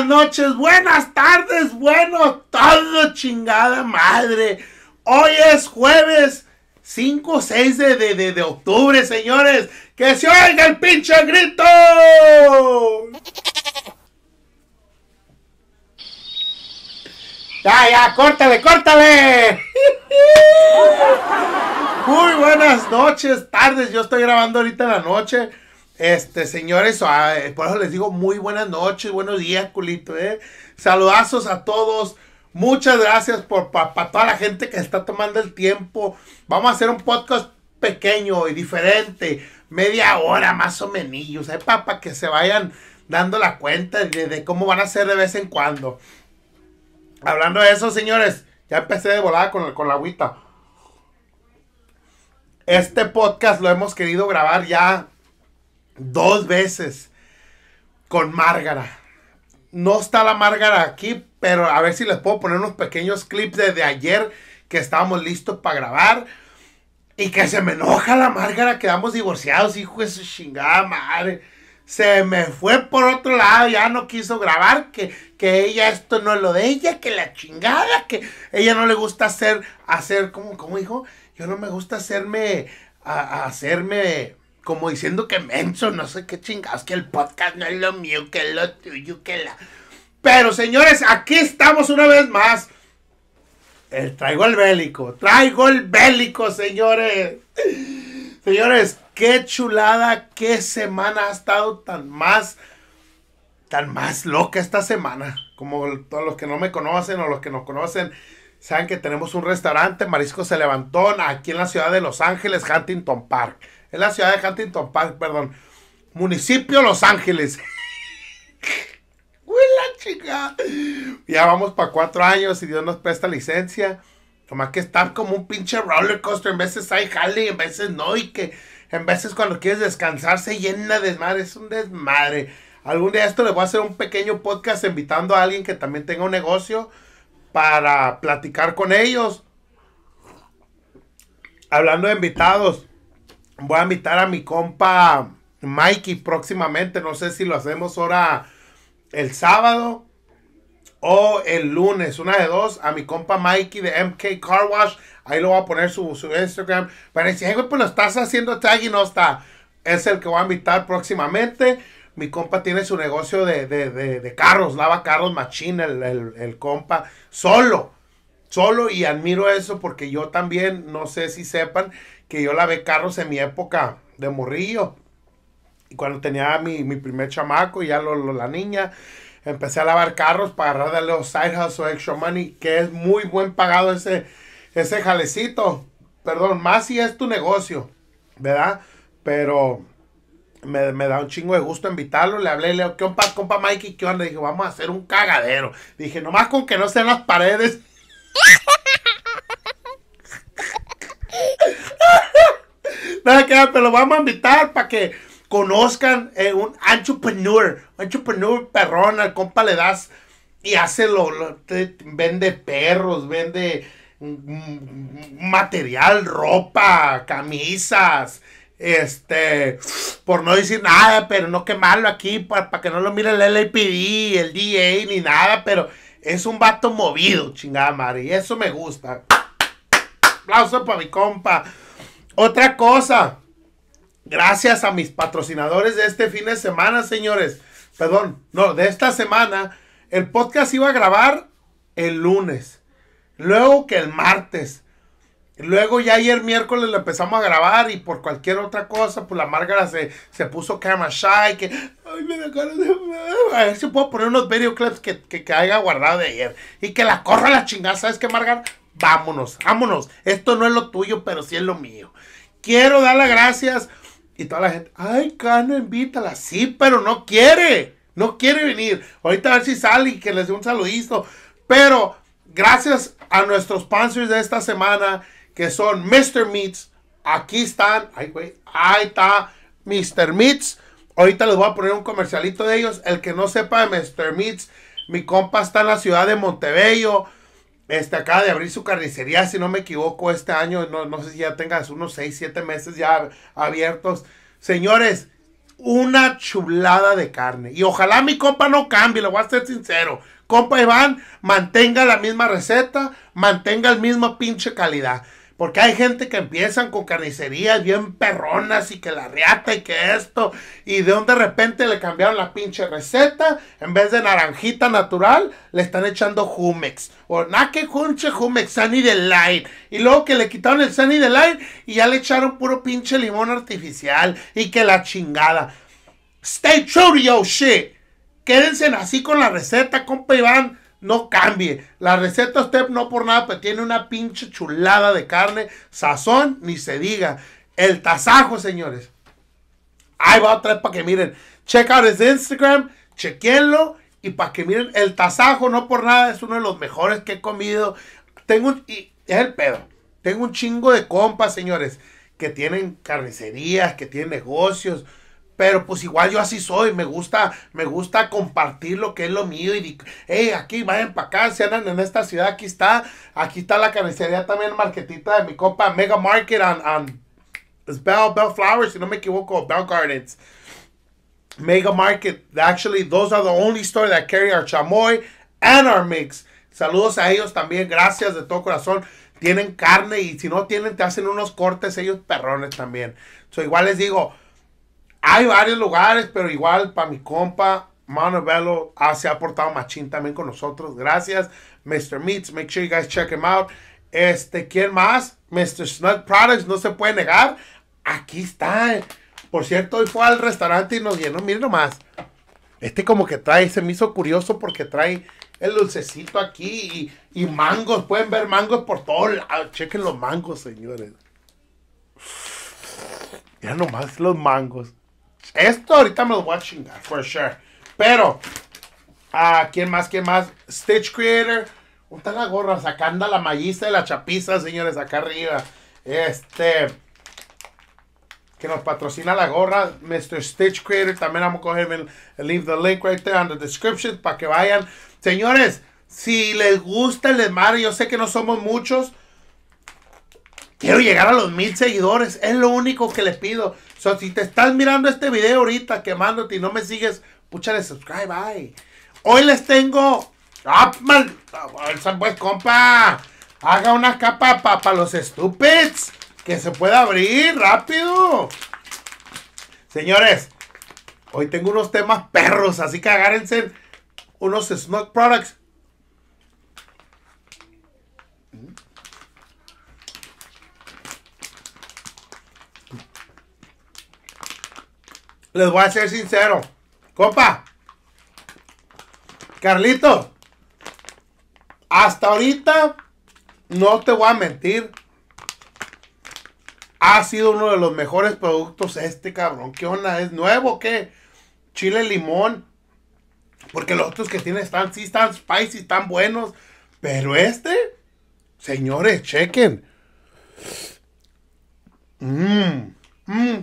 buenas noches, buenas tardes, bueno, todo chingada madre. Hoy es jueves 5 o 6 de, de, de, octubre, señores. ¡Que se oiga el pinche grito! Ya, ya, córtale, córtale. Muy buenas noches, tardes. Yo estoy grabando ahorita en la noche. Este, señores, ah, eh, por eso les digo muy buenas noches, buenos días, culito, ¿eh? Saludazos a todos. Muchas gracias por para toda la gente que está tomando el tiempo. Vamos a hacer un podcast pequeño y diferente, media hora más o menos, eh, para que se vayan dando la cuenta de, cómo van a ser de vez en cuando. Hablando de eso, señores, ya empecé de volada con, con la agüita. Este podcast lo hemos querido grabar ya Dos veces. Con Márgara. No está la Márgara aquí, pero a ver si les puedo poner unos pequeños clips de, ayer que estábamos listos para grabar. Y que se me enoja la Márgara, quedamos divorciados, hijo de su chingada madre. Se me fue por otro lado, ya no quiso grabar, que, que ella esto no es lo de ella, que la chingada, que ella no le gusta hacer, hacer, ¿cómo, como dijo? Yo no me gusta hacerme, hacerme como diciendo que menso, no sé qué chingados, que el podcast no es lo mío, que es lo tuyo, que la. Pero señores, aquí estamos una vez más. El eh, traigo el bélico, traigo el bélico, señores. Señores, qué chulada, qué semana ha estado tan más, tan más loca esta semana. Como todos los que no me conocen o los que nos conocen, saben que tenemos un restaurante, Marisco Se Levantón, aquí en la ciudad de Los Ángeles, Huntington Park en la ciudad de Huntington Park, perdón, municipio Los Ángeles. Huela chica. Ya vamos para cuatro años y Dios nos presta licencia. Toma que está como un pinche roller coaster. En veces hay jale y en veces no. Y que en veces cuando quieres descansar se llena de desmadre. Es un desmadre. Algún día esto le voy a hacer un pequeño podcast invitando a alguien que también tenga un negocio para platicar con ellos. Hablando de invitados voy a invitar a mi compa Mikey próximamente. No sé si lo hacemos ahora el sábado o el lunes, una de dos, a mi compa Mikey de MK Car Wash. Ahí lo voy a poner su, su Instagram. Pero decir, pues lo estás haciendo tag y no está. Es el que voy a invitar próximamente. Mi compa tiene su negocio de, carros, lava carros Machina el, el, compa, solo, solo. Y admiro eso porque yo también, no sé si sepan, que yo lavé carros en mi época de morrillo. Y cuando tenía mi, mi primer chamaco y ya la niña, empecé a lavar carros para agarrar los side o extra money, que es muy buen pagado ese, ese jalecito. Perdón, más si es tu negocio, ¿verdad? Pero me, da un chingo de gusto invitarlo. Le hablé, le digo, ¿qué onda, compa Mikey? ¿Qué onda? Dije, vamos a hacer un cagadero. Dije, nomás con que no sean las paredes. Espera, que pero lo vamos a invitar para que conozcan eh, un entrepreneur, un entrepreneur perrón, al compa le das y hace lo, vende perros, vende mm, mm, material, ropa, camisas, este, por no decir nada, pero no quemarlo aquí para, que no lo mire el LAPD, el DA, ni nada, pero es un vato movido, chingada madre, y eso me gusta. Aplauso para mi compa. Otra cosa, gracias a mis patrocinadores de este fin de semana, señores. Perdón, no, de esta semana. El podcast iba a grabar el lunes. Luego que el martes. Luego ya ayer miércoles lo empezamos a grabar y por cualquier otra cosa, pues la Márgara se, se puso camera shy, que, ay, me de... A ver si puedo poner unos videoclips que, que, que haya guardado de ayer. Y que la corra la chingada, ¿sabes qué, Márgara? Vámonos, vámonos. Esto no es lo tuyo, pero sí es lo mío quiero dar las gracias. Y toda la gente, ay, Cano, invítala. Sí, pero no quiere, no quiere venir. Ahorita a ver si sale y que les dé un saludito. Pero gracias a nuestros sponsors de esta semana, que son Mr. Meats. Aquí están, ay, güey, ahí está Mr. Meats. Ahorita les voy a poner un comercialito de ellos. El que no sepa de Mr. Meats, mi compa está en la ciudad de Montebello este, acaba de abrir su carnicería, si no me equivoco, este año, no, sé si ya tengas unos 6, 7 meses ya abiertos. Señores, una chulada de carne. Y ojalá mi compa no cambie, lo voy a ser sincero. Compa Iván, mantenga la misma receta, mantenga el mismo pinche calidad. Porque hay gente que empiezan con carnicerías bien perronas y que la riata y que esto. Y de donde de repente le cambiaron la pinche receta. En vez de naranjita natural, le están echando Jumex. O na que junche Jumex, Sunny light. Y luego que le quitaron el Sunny Line y ya le echaron puro pinche limón artificial. Y que la chingada. Stay true to your shit. Quédense así con la receta, compa Iván no cambie. La receta usted no por nada, pero tiene una pinche chulada de carne, sazón, ni se diga. El tasajo, señores. Ahí va otra vez para que miren. Check out his Instagram, chequenlo y para que miren. El tasajo, no por nada, es uno de los mejores que he comido. Tengo Y es el pedo. Tengo un chingo de compas, señores, que tienen carnicerías, que tienen negocios pero pues igual yo así soy, me gusta, me gusta compartir lo que es lo mío y hey, aquí vayan para acá, si andan en esta ciudad, aquí está, aquí está la carnicería también, marketita de mi copa Mega Market and Bell, Bell Flowers, si no me equivoco, Bell Gardens. Mega Market, actually, those are the only store that carry our chamoy and our mix. Saludos a ellos también, gracias de todo corazón tienen carne y si no tienen te hacen unos cortes ellos perrones también. So, igual les digo, hay varios lugares, pero igual para mi compa, Mano Bello ah, se ha portado machín también con nosotros. Gracias, Mr. Meats. Make sure you guys check him out. Este, ¿quién más? Mr. Snug Products, no se puede negar. Aquí está. Por cierto, hoy fue al restaurante y nos llenó. Miren nomás. Este como que trae, se me hizo curioso porque trae el dulcecito aquí y, mangos. Pueden ver mangos por todo lado. Chequen los mangos, señores. Ya nomás los mangos. Esto ahorita me lo voy a for sure. Pero, a ¿quién más? ¿Quién más? Stitch Creator. está la gorra, sacando la malliza de la chapiza, señores, acá arriba. Este. Que nos patrocina la gorra, Mr. Stitch Creator. También vamos a coger el, leave the link right there in the description para que vayan. Señores, si les gusta el mar yo sé que no somos muchos. Quiero llegar a los mil seguidores. Es lo único que les pido. O si te estás mirando este video ahorita quemándote y no me sigues, de subscribe, bye. Hoy les tengo. ¡Ah, mal! Pues, compa! Haga una capa para los estúpidos. Que se pueda abrir rápido. Señores, hoy tengo unos temas perros, así que agárrense unos snack Products les voy a ser sincero. Compa, Carlito, hasta ahorita no te voy a mentir. Ha sido uno de los mejores productos este cabrón. ¿Qué onda? ¿Es nuevo qué? Chile limón. Porque los otros que tiene están, sí están spicy, están buenos. Pero este, señores, chequen. Mmm, mmm,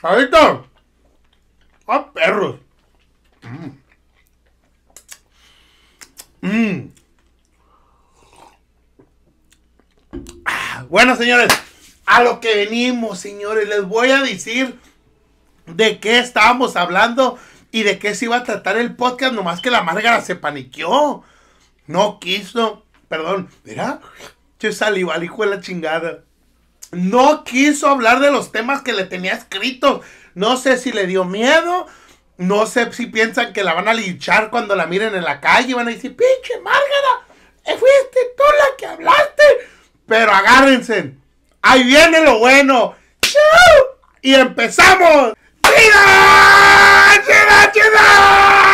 ¡Ahorita! ¡Ah, perros! Mm. Mm. Ah, bueno, señores, a lo que venimos, señores, les voy a decir de qué estábamos hablando y de qué se iba a tratar el podcast, nomás que la Margarita se paniqueó. No quiso, perdón, mira, yo salí, al hijo de la chingada no quiso hablar de los temas que le tenía escrito No sé si le dio miedo. No sé si piensan que la van a linchar cuando la miren en la calle. Van a decir, pinche Márgara, eh, fuiste tú la que hablaste. Pero agárrense. Ahí viene lo bueno. ¡Chau! Y empezamos. ¡Chida! ¡Chida, chida!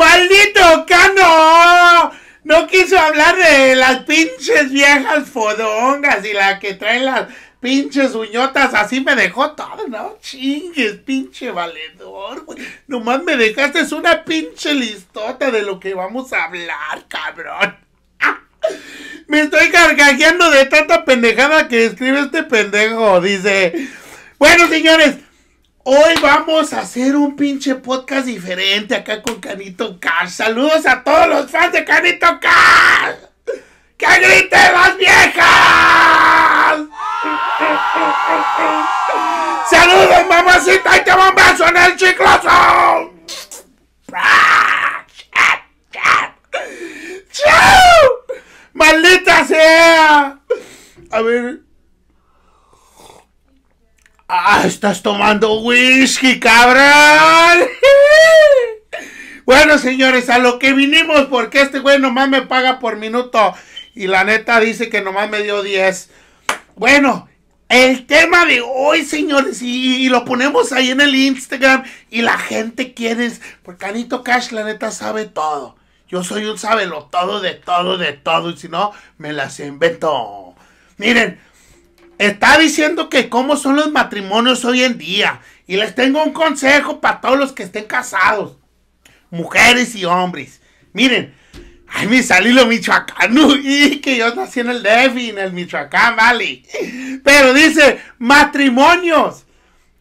¡Maldito Cano! No quiso hablar de las pinches viejas fodongas y la que trae las pinches uñotas. Así me dejó todo, ¿no? Chingues, pinche valedor, güey. Nomás me dejaste es una pinche listota de lo que vamos a hablar, cabrón. Me estoy carcajeando de tanta pendejada que escribe este pendejo. Dice, bueno, señores. Hoy vamos a hacer un pinche podcast diferente acá con Canito Cash. Saludos a todos los fans de Canito Cash. ¡Que griten las viejas! ¡Saludos, mamacita! ¡Y te va un beso en el chicloso! ¡Chao! ¡Maldita sea! A ver. ¡Ah, estás tomando whisky, cabrón! bueno, señores, a lo que vinimos, porque este güey nomás me paga por minuto. Y la neta dice que nomás me dio 10. Bueno, el tema de hoy, señores, y, lo ponemos ahí en el Instagram. Y la gente quiere, porque Anito Cash, la neta, sabe todo. Yo soy un sábelo, todo de todo, de todo. Y si no, me las invento. Miren, Está diciendo que cómo son los matrimonios hoy en día. Y les tengo un consejo para todos los que estén casados. Mujeres y hombres. Miren, Ay, me salí lo Michoacán. y que yo nací en el DEFI, en el Michoacán, vale. Pero dice, matrimonios.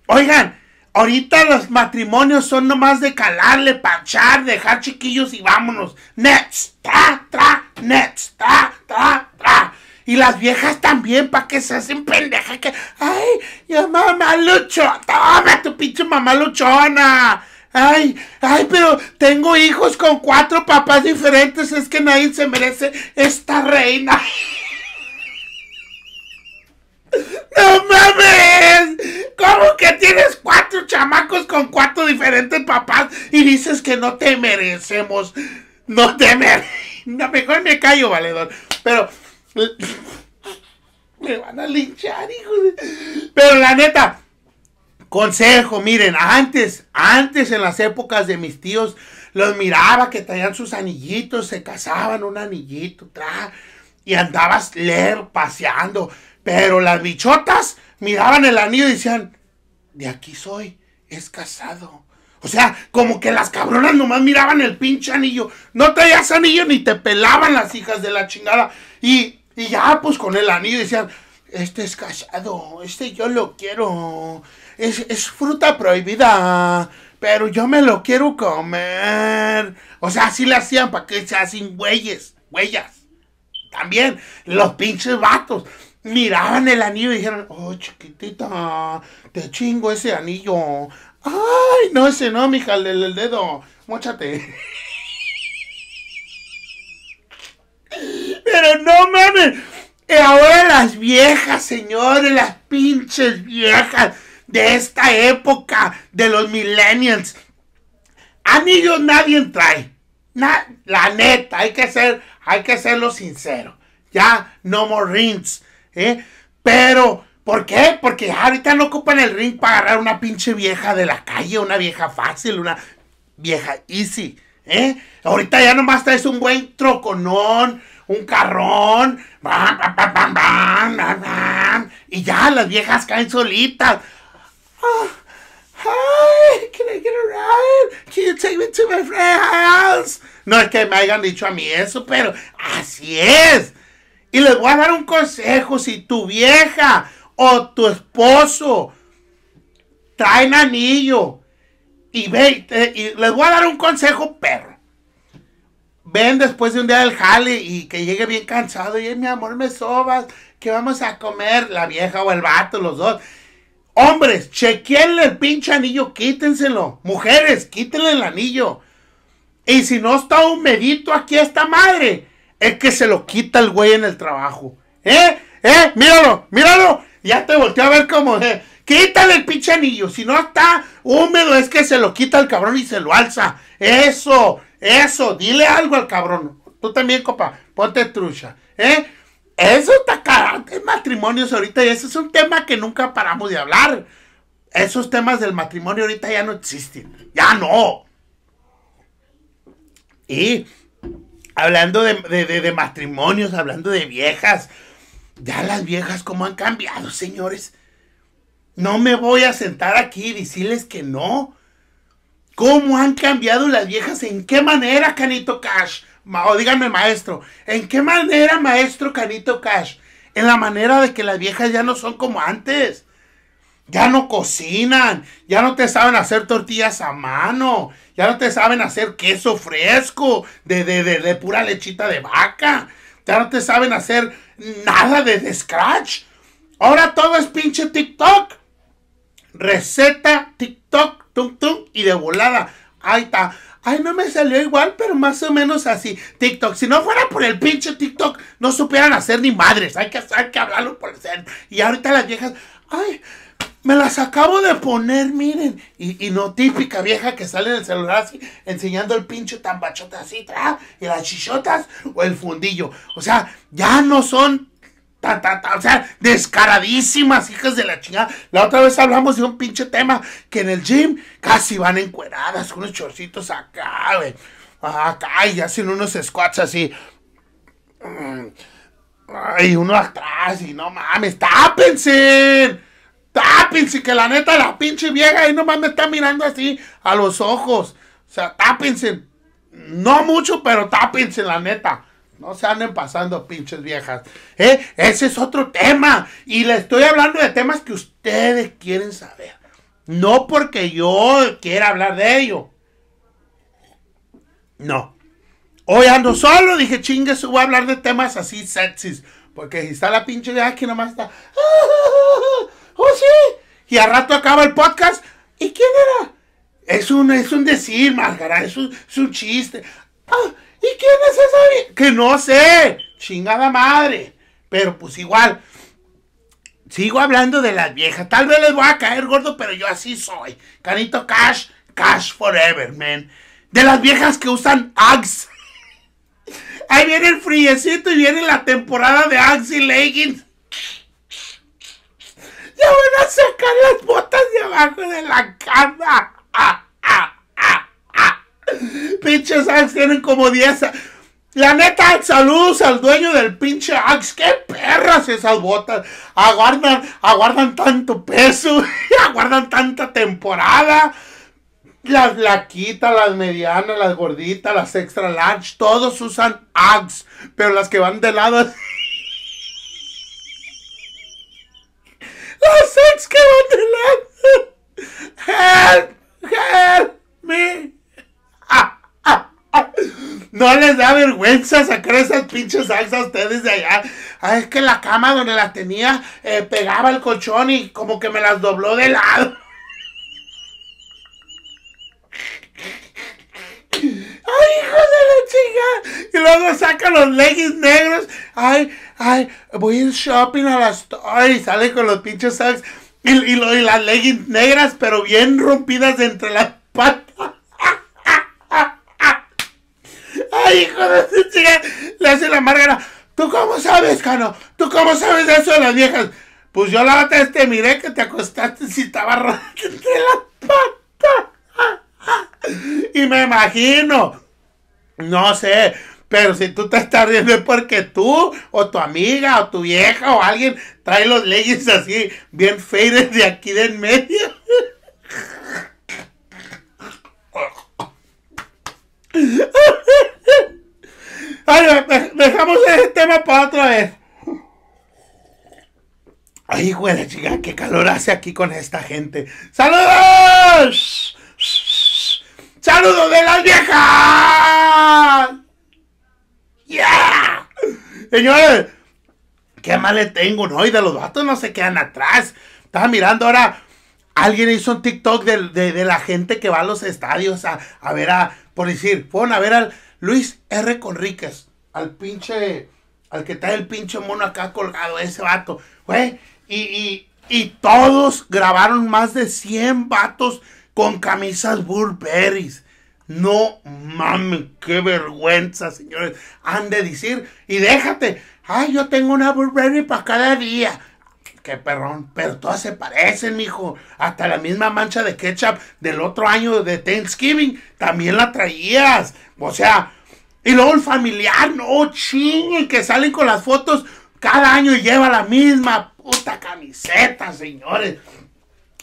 Oigan, ahorita los matrimonios son nomás de calarle, pachar, dejar chiquillos y vámonos. Next, tra, tra, next, tra, tra, tra. Y las viejas también, para que se hacen pendejas que. ¡Ay! ¡Ya mamá luchona! ¡Toma tu pinche mamá luchona! Ay, ay, pero tengo hijos con cuatro papás diferentes. Es que nadie se merece esta reina. ¡No mames! ¿Cómo que tienes cuatro chamacos con cuatro diferentes papás y dices que no te merecemos? No te mereces. mejor me callo, valedor. Pero Me van a linchar, hijo de... Pero la neta, consejo, miren, antes, antes en las épocas de mis tíos, los miraba que traían sus anillitos, se casaban un anillito, tra, y andabas leer, paseando. Pero las bichotas miraban el anillo y decían, de aquí soy, es casado. O sea, como que las cabronas nomás miraban el pinche anillo. No traías anillo ni te pelaban las hijas de la chingada. Y y ya, pues con el anillo decían, este es cachado, este yo lo quiero, es, fruta prohibida, pero yo me lo quiero comer. O sea, así le hacían para que se hacen huellas. También los pinches vatos miraban el anillo y dijeron, oh chiquitita, te chingo ese anillo. Ay, no, ese no, mija, el dedo, Móchate Pero no mames. Ahora las viejas, señores, las pinches viejas de esta época, de los millennials. Anillos nadie trae. la neta, hay que ser, hay que serlo sincero. Ya, no more rings. ¿eh? Pero, ¿por qué? Porque ahorita no ocupan el ring para agarrar una pinche vieja de la calle, una vieja fácil, una vieja easy. ¿eh? Ahorita ya nomás traes un buen troconón, un carrón, y ya las viejas caen solitas. No es que me hayan dicho a mí eso, pero así es. Y les voy a dar un consejo, si tu vieja o tu esposo traen anillo y ve, y les voy a dar un consejo, perro. Ven después de un día del jale y que llegue bien cansado y, mi amor, me sobas, que vamos a comer, la vieja o el vato, los dos. Hombres, chequenle el pinche anillo, quítenselo. Mujeres, quítenle el anillo. Y si no está un aquí esta madre, es que se lo quita el güey en el trabajo. ¿Eh? ¿Eh? Míralo, míralo. Ya te volteo a ver cómo Quítale el pinche anillo. Si no está húmedo, es que se lo quita el cabrón y se lo alza. Eso, eso. Dile algo al cabrón. Tú también, copa. Ponte trucha. ¿Eh? Eso está en matrimonios ahorita y ese es un tema que nunca paramos de hablar. Esos temas del matrimonio ahorita ya no existen. Ya no. Y hablando de, de matrimonios, hablando de viejas. Ya las viejas, ¿cómo han cambiado, señores? No me voy a sentar aquí y decirles que no. ¿Cómo han cambiado las viejas? ¿En qué manera, Canito Cash? O díganme, maestro. ¿En qué manera, maestro Canito Cash? En la manera de que las viejas ya no son como antes. Ya no cocinan, ya no te saben hacer tortillas a mano, ya no te saben hacer queso fresco de, de, pura lechita de vaca, ya no te saben hacer nada de scratch. Ahora todo es pinche TikTok receta, TikTok, tum tum y de volada. Ahí está. Ay, no me salió igual, pero más o menos así. TikTok. Si no fuera por el pinche TikTok, no supieran hacer ni madres. Hay que, hay que hablarlo por ser. Y ahorita las viejas. Ay, me las acabo de poner, miren. Y, y, no típica vieja que sale en el celular así, enseñando el pinche tambachote así, tra, y las chichotas o el fundillo. O sea, ya no son o sea, descaradísimas, hijas de la chingada. La otra vez hablamos de un pinche tema que en el gym casi van encueradas, unos chorcitos acá, güey. Acá, y hacen unos squats así. Y uno atrás, y no mames, tápense. Tápense, que la neta la pinche vieja ahí nomás me está mirando así a los ojos. O sea, tápense. No mucho, pero tápense, la neta. No se anden pasando, pinches viejas. ¿Eh? Ese es otro tema. Y le estoy hablando de temas que ustedes quieren saber. No porque yo quiera hablar de ello. No. Hoy ando solo, dije, chingue, voy a hablar de temas así sexys. Porque si está la pinche vieja que nomás está. Ah, ¡Oh, sí! Y al rato acaba el podcast. ¿Y quién era? Es un, es un decir, Margarita, es un, es un chiste. ¡Ah! ¿Y quién es esa vieja? Que no sé, chingada madre. Pero pues igual, sigo hablando de las viejas. Tal vez les voy a caer gordo, pero yo así soy. Canito Cash, Cash Forever, man. De las viejas que usan Axe. Ahí viene el friecito y viene la temporada de Axe y Leggings. Ya van a sacar las botas de abajo de la cama. Pinches Axe tienen como 10. La neta, saludos al dueño del pinche Axe. ¡Qué perras esas botas! Aguardan, aguardan tanto peso, aguardan tanta temporada. Las laquitas, las medianas, las gorditas, las extra large, todos usan Axe. Pero las que van de lado Las AXE que van de lado. Help, help me. No les da vergüenza sacar esas pinches salsas a ustedes de allá. Ay, ah, es que la cama donde las tenía eh, pegaba el colchón y como que me las dobló de lado. ¡Ay, hijos de la chica! Y luego saca los leggings negros. ¡Ay, ay! Voy a shopping a las... ¡Ay! Sale con los pinches sacks y, y, y, las leggings negras, pero bien rompidas entre las patas. hijo de chica, le hace la Márgara, ¿tú cómo sabes, Cano? ¿Tú cómo sabes eso de las viejas? Pues yo la otra te miré que te acostaste si estaba entre la pata. Y me imagino, no sé, pero si tú te estás riendo es porque tú, o tu amiga, o tu vieja, o alguien trae los leyes así, bien feires de aquí de en medio. dejamos ese tema para otra vez. Ay, güey, chica, qué calor hace aquí con esta gente. ¡Saludos! ¡Saludos de las viejas! ¡Yeah! Señores, qué mal le tengo, ¿no? Y de los vatos no se quedan atrás. Estaba mirando ahora, alguien hizo un TikTok de, de, la gente que va a los estadios a, ver a, por decir, fueron a ver al Luis R. Conríquez, al pinche, al que trae el pinche mono acá colgado, ese vato, güey. Y, y, y todos grabaron más de 100 vatos con camisas Burberry. No mames, qué vergüenza, señores. Han de decir, y déjate, ay, yo tengo una Burberry para cada día qué perrón, pero todas se parecen, mijo. Hasta la misma mancha de ketchup del otro año de Thanksgiving también la traías. O sea, y luego el familiar, no El que salen con las fotos cada año y lleva la misma puta camiseta, señores.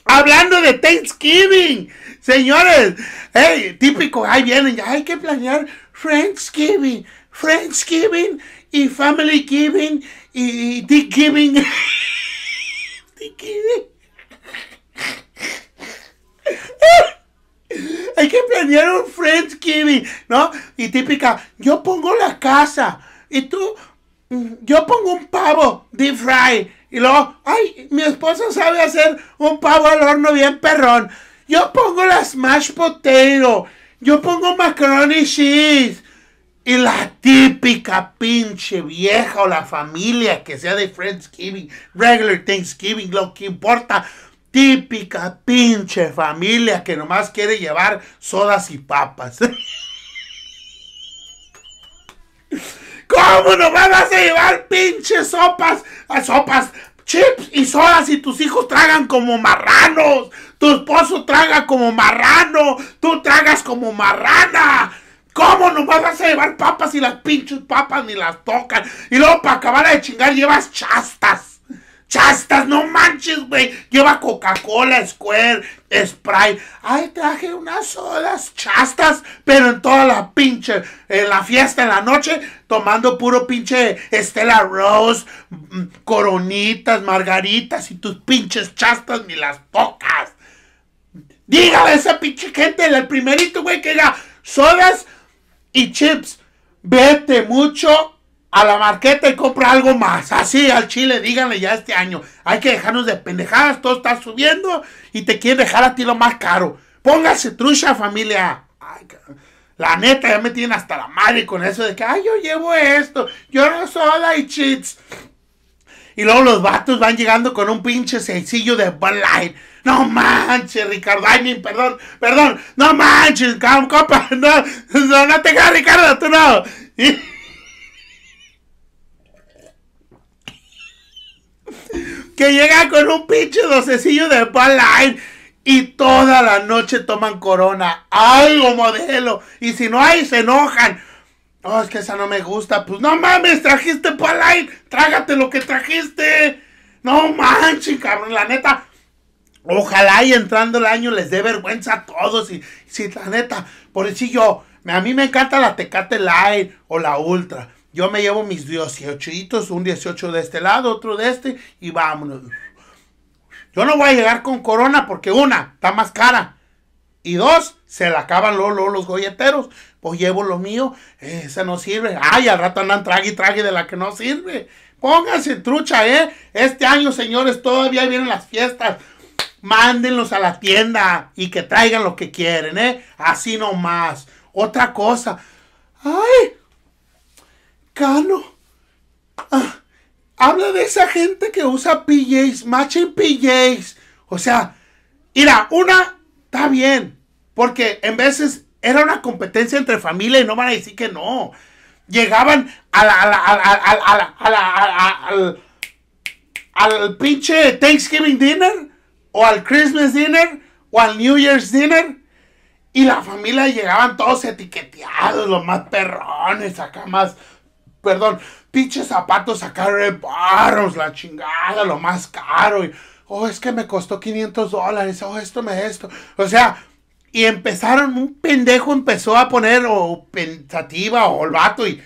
Hablando de Thanksgiving, señores, típico, ahí vienen, ya hay que planear Thanksgiving, Thanksgiving y Family Giving y, y Dick Giving. Hay que planear un Friendsgiving, ¿no? Y típica, yo pongo la casa y tú, yo pongo un pavo deep fry y luego, ay, mi esposo sabe hacer un pavo al horno bien perrón. Yo pongo la smash potato, yo pongo macaroni cheese, y la típica pinche vieja o la familia que sea de Friendsgiving, regular Thanksgiving, lo que importa. Típica pinche familia que nomás quiere llevar sodas y papas. ¿Cómo nomás vas a llevar pinches sopas? sopas, chips y sodas y tus hijos tragan como marranos. Tu esposo traga como marrano. Tú tragas como marrana. ¿Cómo nomás vas a llevar papas y las pinches papas ni las tocan? Y luego para acabar de chingar llevas chastas. Chastas, no manches, güey. Lleva Coca-Cola, Square, Sprite. Ay, traje unas solas chastas, pero en toda la pinche, en la fiesta, en la noche, tomando puro pinche Stella Rose, mm, coronitas, margaritas y tus pinches chastas ni las tocas. Dígale a esa pinche gente, el primerito, güey, que ya ¿Solas? y chips. Vete mucho a la marqueta y compra algo más. Así al Chile, díganle ya este año. Hay que dejarnos de pendejadas, todo está subiendo y te quieren dejar a ti lo más caro. Póngase trucha, familia. la neta, ya me tienen hasta la madre con eso de que, ay, yo llevo esto, yo no sola y chips. Y luego los vatos van llegando con un pinche sencillo de Bud no manches, Ricardo. Ay, mi, perdón, perdón. No manches, compa. No, no, te quedas, Ricardo, tú no. Que llega con un pinche docecillo de Line y toda la noche toman corona. Algo modelo. Y si no hay, se enojan. Oh, es que esa no me gusta. Pues no mames, trajiste Palay. Trágate lo que trajiste. No manches, cabrón. La neta, Ojalá y entrando el año les dé vergüenza a todos. Y si la neta, por decir yo, a mí me encanta la Tecate Light o la Ultra. Yo me llevo mis 18, un 18 de este lado, otro de este, y vámonos. Yo no voy a llegar con corona porque una, está más cara. Y dos, se la acaban luego, los golleteros. Pues llevo lo mío, se no sirve. Ay, al rato andan trague y trague de la que no sirve. Pónganse trucha, ¿eh? Este año, señores, todavía vienen las fiestas mándenlos a la tienda y que traigan lo que quieren, ¿eh? Así nomás. Otra cosa. ¡Ay! Cano. Ah, habla de esa gente que usa PJs, matching PJs. O sea, mira, una está bien. Porque en veces era una competencia entre familia y no van a decir que no. Llegaban a a al, al pinche Thanksgiving dinner o al Christmas dinner o al New Year's dinner. Y la familia llegaban todos etiqueteados, los más perrones, acá más, perdón, pinches zapatos acá barros. la chingada, lo más caro. Y, oh, es que me costó 500 dólares, oh, esto me esto. O sea, y empezaron, un pendejo empezó a poner, o pensativa, o el vato, y,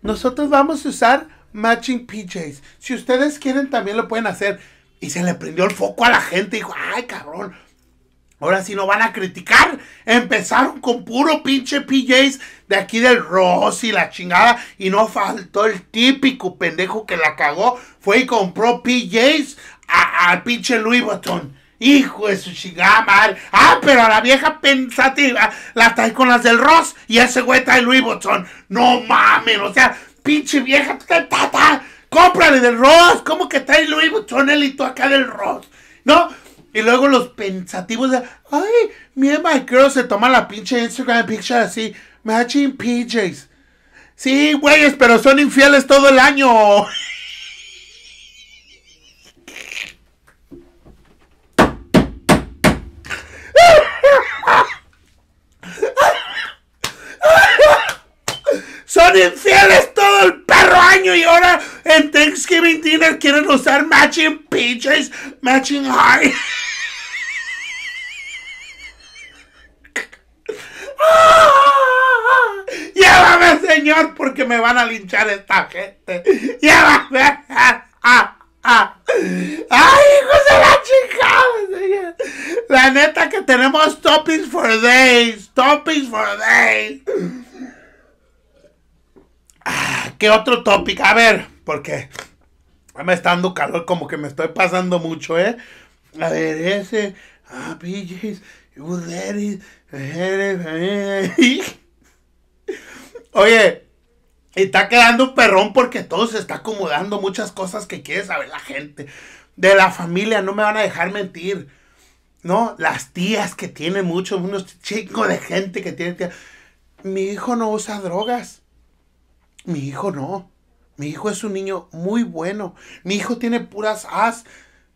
nosotros vamos a usar matching PJs. Si ustedes quieren, también lo pueden hacer y se le prendió el foco a la gente. Y dijo, ay, cabrón. Ahora sí no van a criticar. Empezaron con puro pinche PJs de aquí del Ross y la chingada. Y no faltó el típico pendejo que la cagó. Fue y compró PJs al pinche Louis Vuitton. Hijo de su chingada madre. Ah, pero a la vieja pensativa ah, la trae con las del Ross y ese güey trae Louis Vuitton. No mames, o sea, pinche vieja. Tata cómprale del Ross, ¿cómo que trae Louis tú acá del Ross? ¿No? Y luego los pensativos de, ay, mi my se toma la pinche Instagram picture así, matching PJs. Sí, güeyes, pero son infieles todo el año. son infieles todo el perro año y ahora en Thanksgiving Dinner quieren usar matching peaches, matching high. Llévame, señor, porque me van a linchar esta gente. Llévame. ¡Ay, hijos de la chingada, La neta que tenemos toppings for days. Toppings for days. ¿Qué otro tópico? A ver, porque me está dando calor, como que me estoy pasando mucho, ¿eh? A ver, ese. Ah, PJs. Oye, está quedando un perrón porque todo se está acomodando, muchas cosas que quiere saber la gente. De la familia, no me van a dejar mentir. ¿No? Las tías que tiene mucho, unos chicos de gente que tiene... tías. Mi hijo no usa drogas. Mi hijo no. Mi hijo es un niño muy bueno. Mi hijo tiene puras as.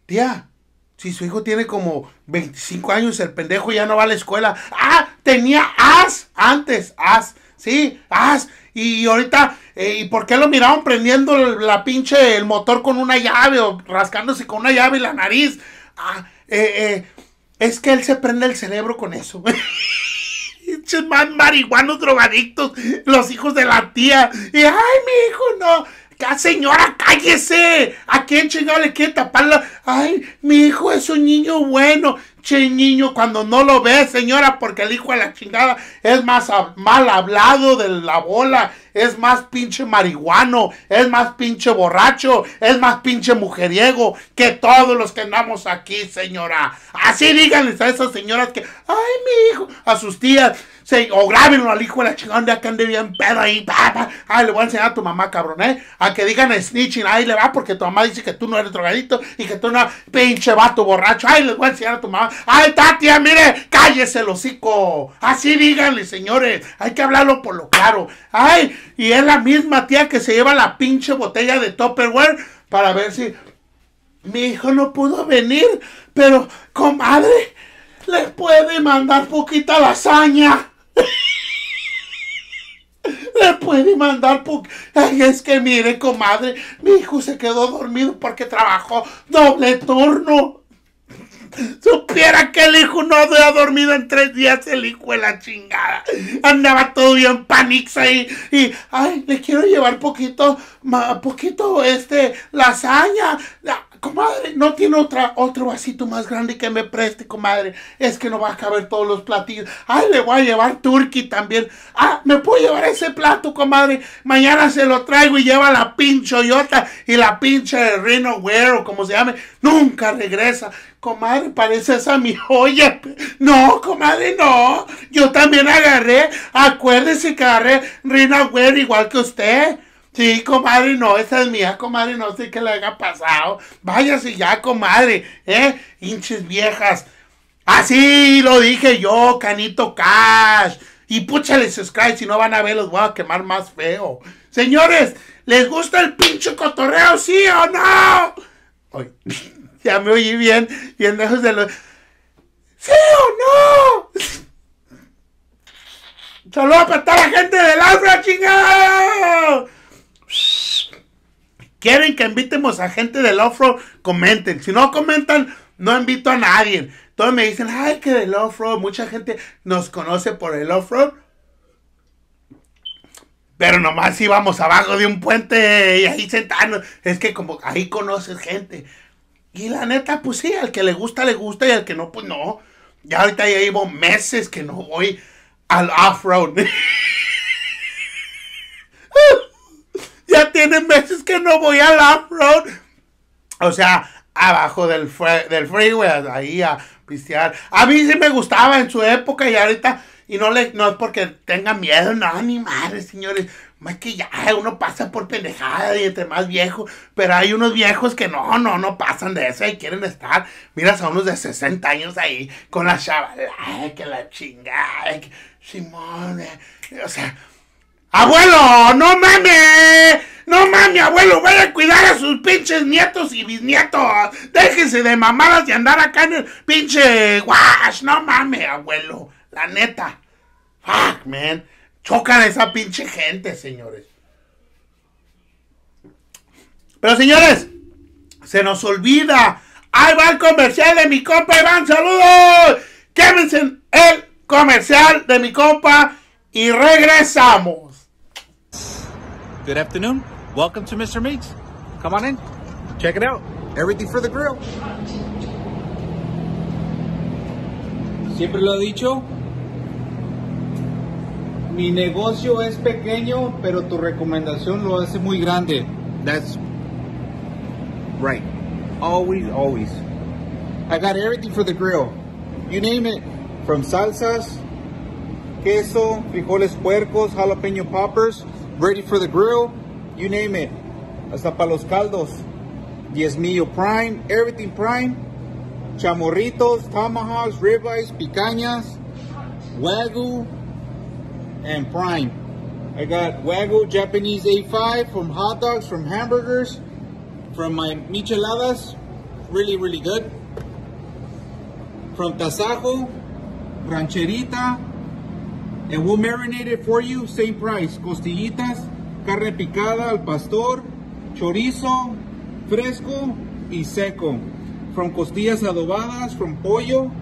Tía, si su hijo tiene como 25 años, el pendejo ya no va a la escuela. ¡Ah! Tenía as antes, as. Sí, as. Y ahorita, eh, ¿y por qué lo miraban prendiendo la pinche el motor con una llave o rascándose con una llave la nariz? Ah, eh, eh, es que él se prende el cerebro con eso. más marihuanos drogadictos, los hijos de la tía. Y ay, mi hijo, no señora, cállese! ¿A quién chingado le quiere taparla? ¡Ay, mi hijo es un niño bueno! Che, niño, cuando no lo ve, señora, porque el hijo de la chingada es más mal hablado de la bola, es más pinche marihuano, es más pinche borracho, es más pinche mujeriego que todos los que andamos aquí, señora. Así díganles a esas señoras que, ay, mi hijo, a sus tías o grábenlo al hijo de la chingada, de que ande bien pedo ahí, Ay, le voy a enseñar a tu mamá, cabrón, ¿eh? A que digan snitching, ahí le va, porque tu mamá dice que tú no eres drogadito y que tú no, pinche vato borracho. Ay, les voy a enseñar a tu mamá. Ay, Tatia, mire, cállese el hocico. Así díganle, señores. Hay que hablarlo por lo claro. Ay, y es la misma tía que se lleva la pinche botella de Topperware para ver si mi hijo no pudo venir, pero comadre, les puede mandar poquita lasaña. Le puede mandar porque Ay, es que mire, comadre, mi hijo se quedó dormido porque trabajó doble turno. Supiera que el hijo no había dormido en tres días, el hijo de la chingada. Andaba todo bien panix ahí. Y, ay, le quiero llevar poquito, poquito, este, lasaña comadre, no tiene otra, otro vasito más grande que me preste, comadre. Es que no va a caber todos los platillos. Ay, le voy a llevar turkey también. Ah, me puedo llevar ese plato, comadre. Mañana se lo traigo y lleva la pinche Yota y la pinche Reno o como se llame. Nunca regresa. Comadre, parece esa mi joya. No, comadre, no. Yo también agarré. Acuérdese que agarré Reno igual que usted. Sí, comadre, no, esa es mía, comadre, no sé qué le haya pasado. Váyase ya, comadre, ¿eh? Hinches viejas. Así ah, lo dije yo, Canito Cash. Y púchale suscribe si no van a ver, los voy a quemar más feo. Señores, ¿les gusta el pinche cotorreo, sí o no? Ay, ya me oí bien, bien lejos de los. ¿Sí o no? Saludos para toda la gente del alfa, chingado quieren que invitemos a gente del off-road, comenten. Si no comentan, no invito a nadie. Todos me dicen, ay, que del off-road, mucha gente nos conoce por el off-road. Pero nomás íbamos abajo de un puente y ahí sentarnos. Es que como ahí conoces gente. Y la neta, pues sí, al que le gusta, le gusta y al que no, pues no. Ya ahorita ya llevo meses que no voy al off-road. Uh ya tiene meses que no voy al la road O sea, abajo del, del freeway, ahí a pistear. A mí sí me gustaba en su época y ahorita, y no, le, no es porque tenga miedo, no, ni madre, señores. Más que ya uno pasa por pendejada y entre más viejo, pero hay unos viejos que no, no, no pasan de eso y quieren estar. mira, a unos de 60 años ahí con la chavala, que la chingada, que o sea ¡Abuelo! ¡No mames! ¡No mames, abuelo! ¡Vaya a cuidar a sus pinches nietos y bisnietos! ¡Déjense de mamadas y andar acá en el pinche wash! ¡No mames, abuelo! La neta. ¡Fuck, man! Chocan esa pinche gente, señores. Pero, señores, se nos olvida. Ahí va el comercial de mi compa ¡van ¡Saludos! ¡Quémense el comercial de mi compa y regresamos. Good afternoon. Welcome to Mr. Meats. Come on in. Check it out. Everything for the grill. Siempre lo he dicho. Mi negocio es pequeño, pero tu recomendación lo hace muy grande. That's right. Always, always. I got everything for the grill. You name it. From salsas, queso, frijoles puercos, jalapeno poppers ready for the grill, you name it. Hasta para los caldos, diezmillo prime, everything prime, chamorritos, tomahawks, ribeyes, picañas, wagyu, and prime. I got Wagyu Japanese A5 from hot dogs, from hamburgers, from my micheladas, really, really good. From tasajo, rancherita, Y we'll marinate it for you, same price. Costillitas, carne picada al pastor, chorizo, fresco y seco. From costillas adobadas, from pollo,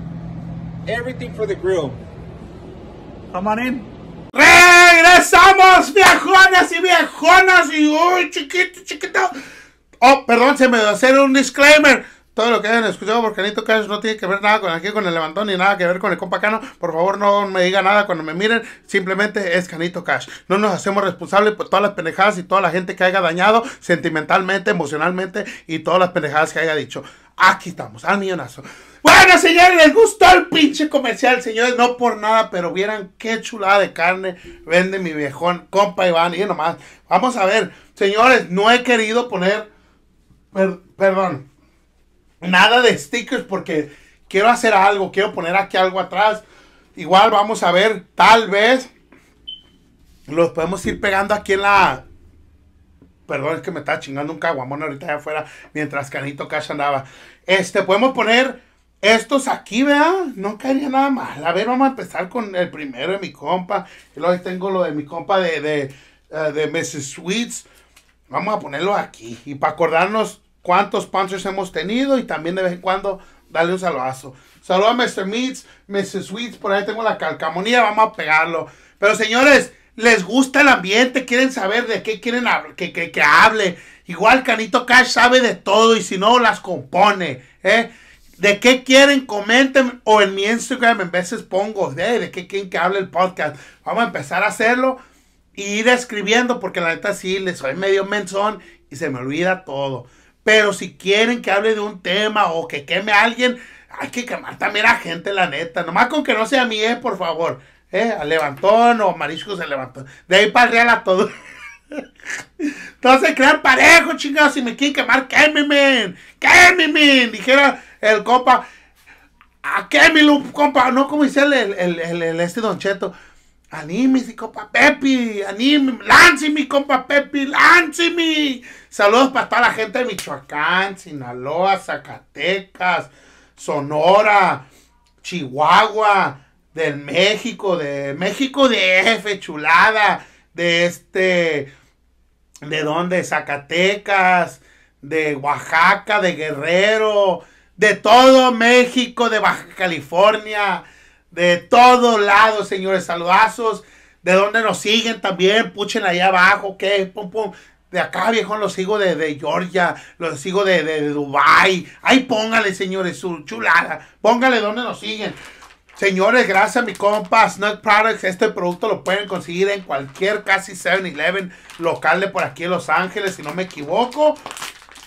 everything for the grill. Come on in. ¡Regresamos, viejonas y viejonas! Y uy, chiquito, chiquito. Oh, perdón, se me va a hacer un disclaimer. Todo lo que hayan escuchado por Canito Cash no tiene que ver nada con aquí con el levantón ni nada que ver con el compa Cano. Por favor, no me diga nada cuando me miren. Simplemente es Canito Cash. No nos hacemos responsables por todas las pendejadas y toda la gente que haya dañado sentimentalmente, emocionalmente y todas las pendejadas que haya dicho. Aquí estamos, al millonazo. Bueno, señores, les gustó el pinche comercial, señores, no por nada, pero vieran qué chulada de carne vende mi viejón, compa Iván, y nomás. Vamos a ver, señores, no he querido poner, perdón, nada de stickers porque quiero hacer algo, quiero poner aquí algo atrás. Igual vamos a ver, tal vez los podemos ir pegando aquí en la... Perdón, es que me estaba chingando un caguamón ahorita allá afuera mientras Canito Cash andaba. Este, podemos poner estos aquí, vean. no caería nada mal. A ver, vamos a empezar con el primero de mi compa. Y luego tengo lo de mi compa de, de, eh, de Mrs. Sweets. Vamos a ponerlo aquí. Y para acordarnos cuántos punchers hemos tenido y también de vez en cuando darle un saludazo. Saludo a Mr. Meats, Mr. Sweets, por ahí tengo la calcamonía, vamos a pegarlo. Pero señores, les gusta el ambiente, quieren saber de qué quieren que, que, que, hable. Igual Canito Cash sabe de todo y si no, las compone. ¿eh? ¿De qué quieren? Comenten o en mi Instagram en veces pongo de, de qué quieren que hable el podcast. Vamos a empezar a hacerlo y ir escribiendo porque la neta sí, les soy medio menzón y se me olvida todo. Pero si quieren que hable de un tema o que queme a alguien, hay que quemar también a gente, la neta. Nomás con que no sea mí, eh, por favor. Eh, al levantón o mariscos se levantó De ahí para real a todo. Entonces crean parejo, chingados. Si me quieren quemar, quémeme. Quémeme. Dijera el compa A ah, quémelo, compa. No, como dice el este Don Cheto. Anímese, compa Pepe, anímese, mi compa Pepe, mi. Saludos para toda la gente de Michoacán, Sinaloa, Zacatecas, Sonora, Chihuahua, del México, de México de F, chulada, de este, de dónde, Zacatecas, de Oaxaca, de Guerrero, de todo México, de Baja California, de todos lados, señores. Saludazos. De donde nos siguen también, puchen ahí abajo, que De acá, viejo, los sigo de, Georgia, los sigo de, de, Dubai. Ahí póngale, señores, su chulada. Póngale donde nos siguen. Señores, gracias a mi compa Snug Products. Este producto lo pueden conseguir en cualquier casi 7-Eleven local de por aquí en Los Ángeles, si no me equivoco.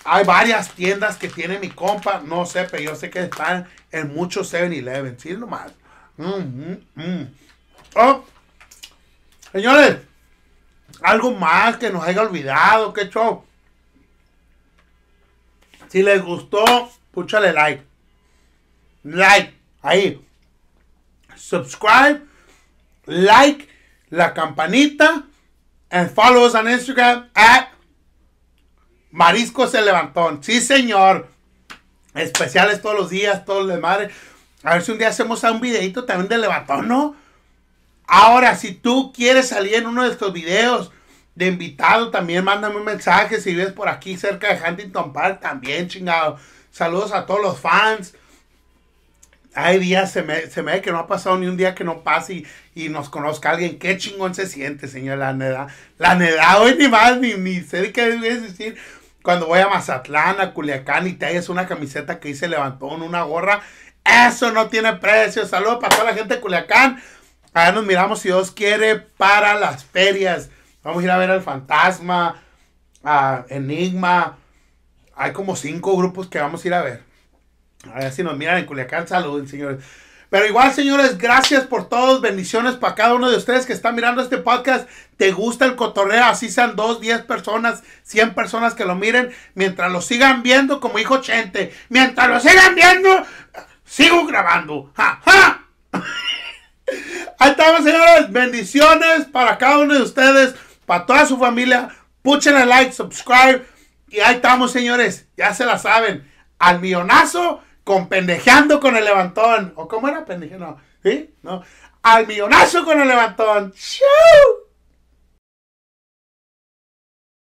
Hay varias tiendas que tiene mi compa. No sé, pero yo sé que están en muchos 7-Eleven. Sí, nomás. Mm, mm, mm. oh. Señores, algo más que nos haya olvidado, que show. Si les gustó, púchale like. Like, ahí. Subscribe, like, la campanita, and follow us on Instagram at Marisco se Levantón, Sí, señor. Especiales todos los días, todos los demás. A ver si un día hacemos un videito también de levantón, ¿no? Ahora, si tú quieres salir en uno de estos videos de invitado, también mándame un mensaje. Si vives por aquí cerca de Huntington Park, también chingado. Saludos a todos los fans. Hay días, se me, se me ve que no ha pasado ni un día que no pase y, nos conozca alguien. Qué chingón se siente, señor. La neda. La neda, hoy ni más, ni, ni sé qué debes decir. Cuando voy a Mazatlán, a Culiacán y te hayas una camiseta que hice levantón, una gorra eso no tiene precio. Saludos para toda la gente de Culiacán. Allá nos miramos si Dios quiere para las ferias. Vamos a ir a ver al Fantasma, a Enigma. Hay como cinco grupos que vamos a ir a ver. A ver si nos miran en Culiacán. Saludos, señores. Pero igual, señores, gracias por todos. Bendiciones para cada uno de ustedes que está mirando este podcast. Te gusta el cotorreo, así sean dos, diez personas, cien personas que lo miren. Mientras lo sigan viendo, como hijo Chente, mientras lo sigan viendo, Sigo grabando. ¡Ja, ja! Ahí estamos, señores. Bendiciones para cada uno de ustedes, para toda su familia. Puchen el like, subscribe. Y ahí estamos, señores. Ya se la saben. Al millonazo con pendejeando con el levantón. ¿O cómo era pendejeando? ¿Sí? No. Al millonazo con el levantón. ¡Chau!